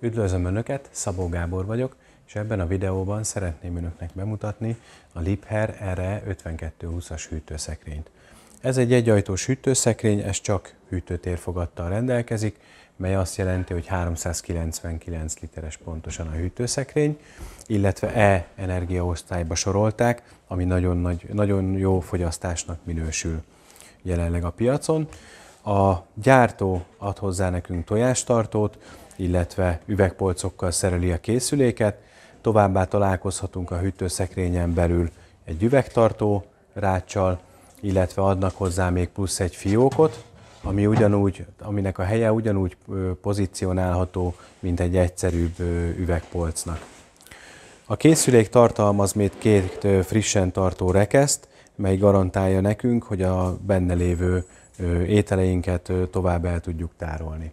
Üdvözlöm Önöket, Szabó Gábor vagyok, és ebben a videóban szeretném Önöknek bemutatni a Liebherr RE 5220-as hűtőszekrényt. Ez egy egyajtós hűtőszekrény, ez csak hűtőtérfogattal rendelkezik, mely azt jelenti, hogy 399 literes pontosan a hűtőszekrény, illetve E energiaosztályba sorolták, ami nagyon, nagy, nagyon jó fogyasztásnak minősül jelenleg a piacon. A gyártó ad hozzá nekünk tojástartót, illetve üvegpolcokkal szereli a készüléket, továbbá találkozhatunk a hűtőszekrényen belül egy üvegtartó ráccsal, illetve adnak hozzá még plusz egy fiókot, ami ugyanúgy, aminek a helye ugyanúgy pozícionálható, mint egy egyszerűbb üvegpolcnak. A készülék tartalmaz még két frissen tartó rekeszt, mely garantálja nekünk, hogy a benne lévő ételeinket tovább el tudjuk tárolni.